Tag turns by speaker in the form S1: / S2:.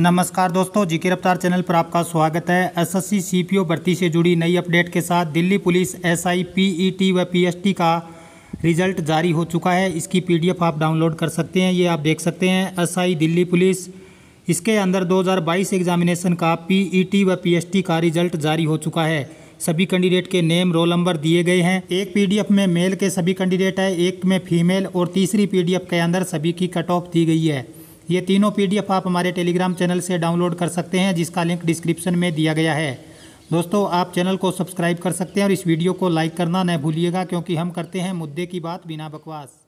S1: नमस्कार दोस्तों के रफ्तार चैनल पर आपका स्वागत है एसएससी सीपीओ भर्ती से जुड़ी नई अपडेट के साथ दिल्ली पुलिस एसआई पीईटी व पीएसटी का रिजल्ट जारी हो चुका है इसकी पीडीएफ आप डाउनलोड कर सकते हैं ये आप देख सकते हैं एसआई दिल्ली पुलिस इसके अंदर 2022 एग्जामिनेशन का पीईटी व पी का रिजल्ट जारी हो चुका है सभी कैंडिडेट के नेम रोल नंबर दिए गए हैं एक पी में मेल के सभी कैंडिडेट है एक में फीमेल और तीसरी पी के अंदर सभी की कट ऑफ दी गई है ये तीनों पीडीएफ आप हमारे टेलीग्राम चैनल से डाउनलोड कर सकते हैं जिसका लिंक डिस्क्रिप्शन में दिया गया है दोस्तों आप चैनल को सब्सक्राइब कर सकते हैं और इस वीडियो को लाइक करना न भूलिएगा क्योंकि हम करते हैं मुद्दे की बात बिना बकवास